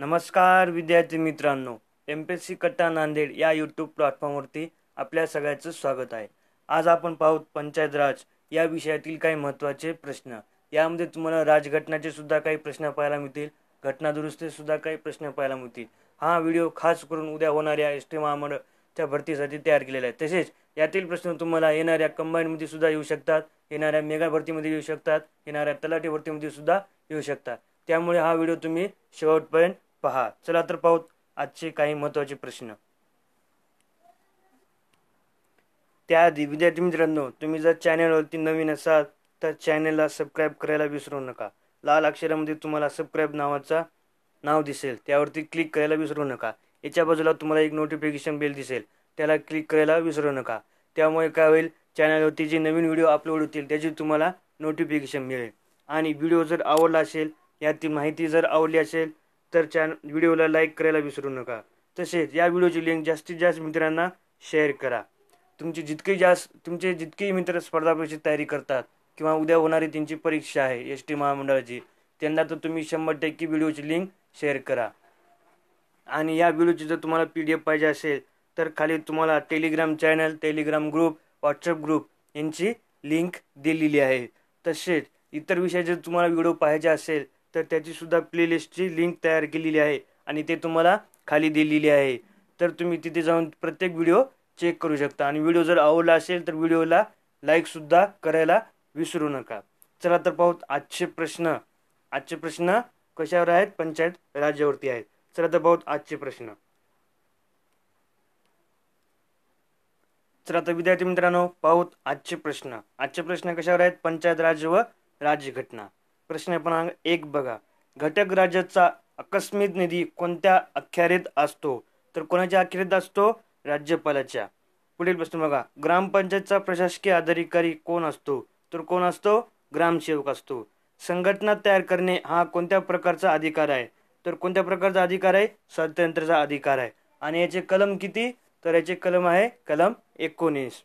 नमस्कार विद्यार्थी मित्रांनो एम पी एस सी कट्टा नांदेड या यूट्यूब प्लॅटफॉर्मवरती आपल्या सगळ्याचं स्वागत आहे आज आपण पाहूत पंचायत राज या विषयातील काही महत्त्वाचे प्रश्न यामध्ये तुम्हाला राजघटनाचे सुद्धा काही प्रश्न पाहायला मिळतील घटना सुद्धा काही प्रश्न पाहायला मिळतील हा व्हिडिओ खास करून उद्या होणाऱ्या एस टी महामंडळच्या भरतीसाठी तयार केलेला आहे तसेच यातील प्रश्न तुम्हाला येणाऱ्या कंबाईनमध्ये सुद्धा येऊ शकतात येणाऱ्या मेगा भरतीमध्ये येऊ शकतात येणाऱ्या तलाठी भरतीमध्ये सुद्धा येऊ शकतात त्यामुळे हा व्हिडिओ तुम्ही शेवटपर्यंत पहा चला तर पाहू आजचे काही महत्त्वाचे प्रश्न त्याआधी विद्यार्थी मित्रांनो तुम्ही जर चॅनलवरती नवीन असाल तर चॅनलला सबस्क्राईब करायला विसरू नका लाल अक्षरामध्ये तुम्हाला सबस्क्राईब नावाचा नाव दिसेल त्यावरती क्लिक करायला विसरू नका याच्या बाजूला तुम्हाला एक नोटिफिकेशन बेल दिसेल त्याला क्लिक करायला विसरू नका त्यामुळे काय होईल चॅनलवरती जे नवीन व्हिडिओ अपलोड होतील त्याची तुम्हाला नोटिफिकेशन मिळेल आणि व्हिडिओ जर आवडला असेल यातील माहिती जर आवडली असेल तर चॅन व्हिडिओला लाईक करायला विसरू नका तसेच या व्हिडिओची लिंक जास्तीत जास्त मित्रांना शेअर करा तुमचे जितके जास्त तुमचे जितकेही मित्र स्पर्धा परीक्षेची तयारी करतात किंवा उद्या होणारी त्यांची परीक्षा आहे एस टी महामंडळाची त्यांना तर तुम्ही शंभर टक्के व्हिडिओची लिंक शेअर करा आणि या व्हिडिओची जर तुम्हाला पी डी एफ पाहिजे असेल तर खाली तुम्हाला Telegram channel Telegram group WhatsApp group यांची लिंक दिलेली आहे तसेच इतर जर तुम्हाला व्हिडिओ पाहिजे असेल तर त्याची सुद्धा प्लेलिस्टची लिंक तयार केलेली आहे आणि ते तुम्हाला खाली दिलेली आहे तर तुम्ही तिथे जाऊन प्रत्येक व्हिडिओ चेक करू शकता आणि व्हिडिओ जर आवडला असेल तर व्हिडिओला लाईकसुद्धा करायला विसरू नका चला तर पाहू आजचे प्रश्न आजचे प्रश्न कशावर आहेत पंचायत राज्यावरती आहेत चला तर पाहूत आजचे प्रश्न चला तर विद्यार्थी मित्रांनो पाहूत आजचे प्रश्न आजचे प्रश्न कशावर आहेत पंचायत राज व राज्यघटना प्रश्न एक बघा घटक राज्याचा अकस्मित निधी कोणत्या अखेरीत असतो तर कोणाच्या अखेरीत असतो राज्यपालाच्या पुढील प्रश्न बघा ग्रामपंचायतचा प्रशासकीय अधिकारी कोण असतो तर कोण असतो ग्रामसेवक असतो संघटना तयार करणे हा कोणत्या प्रकारचा अधिकार आहे तर कोणत्या प्रकारचा अधिकार आहे स्वातंत्र्याचा अधिकार आहे आणि याचे कलम किती तर याचे कलम आहे कलम एकोणीस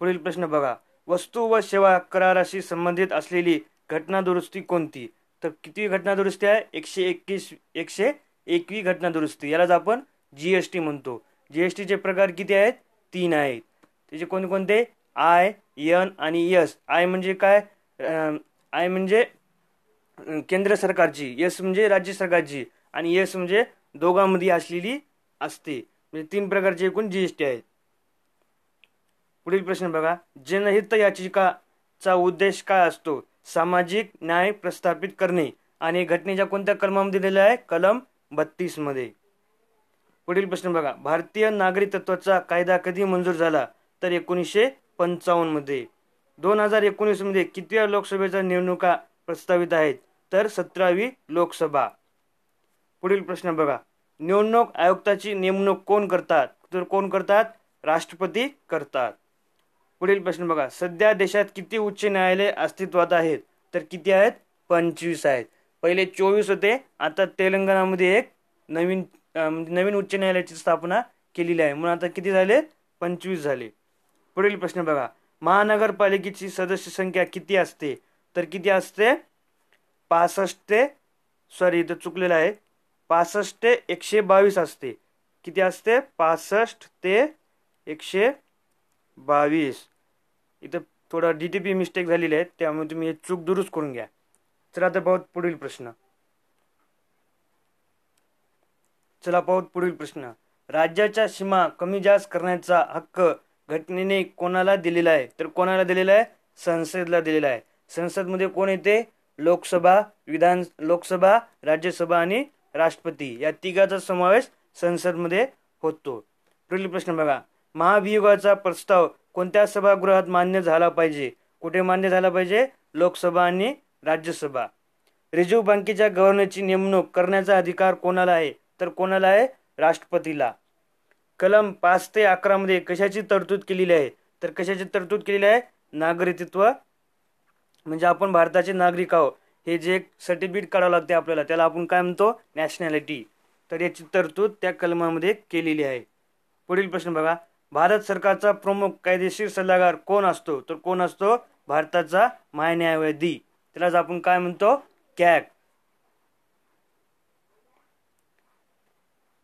पुढील प्रश्न बघा वस्तू व सेवा कराराशी संबंधित असलेली घटना दुरुस्ती कोणती तर किती घटना दुरुस्ती आहे एकशे एकवीस एकशे एकवी दुरुस्ती यालाच आपण जी एस टी म्हणतो जी एस टीचे प्रकार किती आहेत तीन आहेत त्याचे कोणकोणते आय यन आणि यस आय म्हणजे काय आय म्हणजे केंद्र सरकारची यस म्हणजे राज्य सरकारची आणि यस म्हणजे दोघांमध्ये असलेली असते म्हणजे तीन प्रकारचे एकूण जी एस टी आहेत पुढील प्रश्न बघा जनहित याचिकाचा उद्देश काय असतो सामाजिक न्याय प्रस्थापित करणे आणि घटनेच्या कोणत्या कलमामध्ये दिलेलं आहे कलम बत्तीसमध्ये पुढील प्रश्न बघा भारतीय नागरी तत्वाचा कायदा कधी मंजूर झाला तर एकोणीसशे पंचावन्नमध्ये दोन हजार एकोणीसमध्ये कितव्या लोकसभेच्या निवडणुका प्रस्तावित आहेत तर सतरावी लोकसभा पुढील प्रश्न बघा निवडणूक आयुक्ताची नेमणूक कोण करतात तर कोण करतात राष्ट्रपती करतात पुढील प्रश्न बघा सध्या देशात किती उच्च न्यायालय अस्तित्वात आहेत तर किती आहेत पंचवीस आहेत पहिले चोवीस होते आता तेलंगणामध्ये एक नवीन म्हणजे नवीन उच्च न्यायालयाची स्थापना केलेली आहे म्हणून आता किती झाले पंचवीस झाले पुढील प्रश्न बघा महानगरपालिकेची सदस्य संख्या किती असते तर किती असते पासष्ट ते सॉरी इथं चुकलेलं आहे पासष्ट ते एकशे बावीस असते किती असते पासष्ट ते एकशे बावीस इथं थोडा डी टी पी मिस्टेक झालेली आहे त्यामुळे तुम्ही हे चूक दुरुस्त करून घ्या चला आता पाहत पुढील प्रश्न चला पाहूत पुढील प्रश्न राज्याच्या सीमा कमी जास्त करण्याचा हक्क घटनेने कोणाला दिलेला आहे तर कोणाला दिलेला आहे संसदेला दिलेला आहे संसदमध्ये कोण येते लोकसभा विधान लोकसभा राज्यसभा आणि राष्ट्रपती या तिघाचा समावेश संसदमध्ये होतो पुढील प्रश्न बघा महाभियोगाचा प्रस्ताव कोणत्या सभागृहात मान्य झाला पाहिजे कुठे मान्य झाला पाहिजे लोकसभा आणि राज्यसभा रिझर्व्ह बँकेच्या गव्हर्नरची नेमणूक करण्याचा अधिकार कोणाला आहे तर कोणाला आहे राष्ट्रपतीला कलम पाच ते अकरामध्ये कशाची तरतूद केलेली आहे तर कशाची तरतूद केलेली आहे नागरिकत्व म्हणजे आपण भारताचे नागरिक आहोत हे जे एक सर्टिफिकेट काढावं लागते आपल्याला त्याला आपण काय म्हणतो नॅशनॅलिटी तर याची तरतूद त्या कलमामध्ये केलेली आहे पुढील प्रश्न बघा भारत सरकारचा प्रमुख कायदेशीर सल्लागार कोण असतो तर कोण असतो भारताचा महान्यायवादी त्यालाच आपण काय म्हणतो कॅक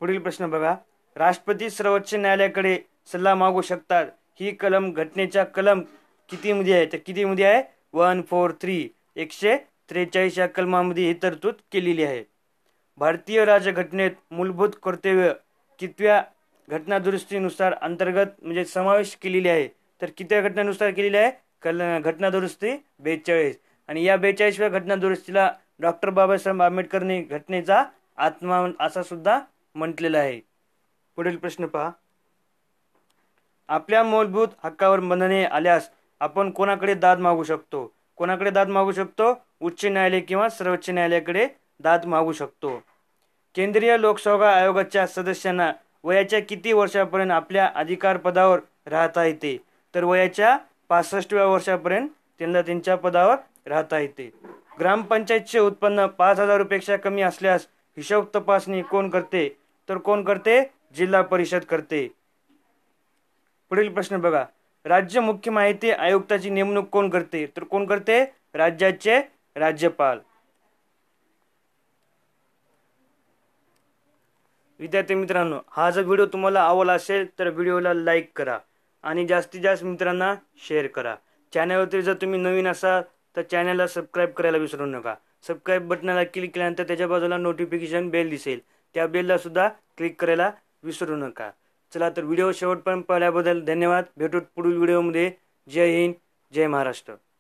पुढील प्रश्न बघा राष्ट्रपती सर्वोच्च न्यायालयाकडे सल्ला मागू शकतात ही कलम घटनेच्या कलम कितीमध्ये आहे तर मध्ये आहे वन फोर थ्री एकशे त्रेचाळीस या कलमामध्ये ही तरतूद केलेली आहे भारतीय राजघटनेत मूलभूत कर्तव्य कितव्या घटनादुरुस्तीनुसार अंतर्गत म्हणजे समावेश केलेली आहे तर किती घटनेनुसार केलेली आहे कल घटनादुरुस्ती बेचाळीस आणि या बेचाळीसव्या घटनादुरुस्तीला डॉक्टर बाबासाहेब आंबेडकरने घटनेचा आत्मा असा सुद्धा म्हटलेला आहे पुढील प्रश्न पहा आपल्या मूलभूत हक्कावर बंधने आल्यास आपण कोणाकडे दाद मागू शकतो कोणाकडे दाद मागू शकतो उच्च न्यायालय किंवा सर्वोच्च न्यायालयाकडे दाद मागू शकतो केंद्रीय लोकसेवा आयोगाच्या सदस्यांना वयाच्या किती वर्षापर्यंत आपल्या अधिकार पदावर राहता येते तर वयाच्या पासष्टव्या वर्षापर्यंत त्यांना त्यांच्या पदावर राहता येते ग्रामपंचायतचे उत्पन्न पाच हजार रुपयेपेक्षा कमी असल्यास हिशोब तपासणी कोण करते तर कोण करते जिल्हा परिषद करते पुढील प्रश्न बघा राज्य मुख्य माहिती आयुक्ताची नेमणूक कोण करते तर कोण करते राज्याचे राज्यपाल विद्यार्थी मित्रांनो हा जर व्हिडिओ तुम्हाला आवडला असेल तर व्हिडिओला लाईक करा आणि जास्तीत जास्त मित्रांना शेअर करा चॅनलवर जर तुम्ही नवीन असाल तर चॅनलला सबस्क्राईब करायला विसरू नका सबस्क्राईब बटनाला क्लिक केल्यानंतर त्याच्या बाजूला नोटिफिकेशन बेल दिसेल त्या बेललासुद्धा क्लिक करायला विसरू नका चला तर व्हिडिओ शेवटपर्यंत पाहिल्याबद्दल धन्यवाद भेटू पुढील व्हिडिओमध्ये जय हिंद जय महाराष्ट्र